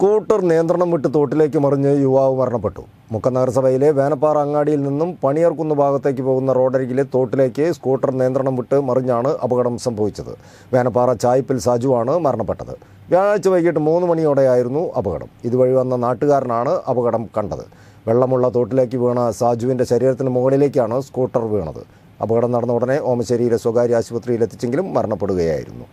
scooter നിയന്ത്രണം വിട്ട് തോട്ടിലേക്ക് മറിഞ്ഞ് യുവാവ് മരണപ്പെട്ടു മുക്കം നഗരസഭയിലെ വേനപ്പാറ അങ്ങാടിയിൽ നിന്നും പണിയർക്കുന്ന് ഭാഗത്തേക്ക് പോകുന്ന റോഡരികിലെ തോട്ടിലേക്ക് സ്കൂട്ടർ നിയന്ത്രണം വിട്ട് മറിഞ്ഞാണ് അപകടം സംഭവിച്ചത് വേനപ്പാറ ചായ്പിൽ സാജുവാണ് മരണപ്പെട്ടത് വ്യാഴാഴ്ച വൈകിട്ട് മൂന്ന് മണിയോടെയായിരുന്നു അപകടം ഇതുവഴി വന്ന നാട്ടുകാരനാണ് അപകടം കണ്ടത് വെള്ളമുള്ള തോട്ടിലേക്ക് വീണ സാജുവിൻ്റെ ശരീരത്തിന് മുകളിലേക്കാണ് സ്കൂട്ടർ വീണത് അപകടം നടന്ന ഉടനെ ഓമശ്ശേരിയിലെ സ്വകാര്യ ആശുപത്രിയിൽ എത്തിച്ചെങ്കിലും മരണപ്പെടുകയായിരുന്നു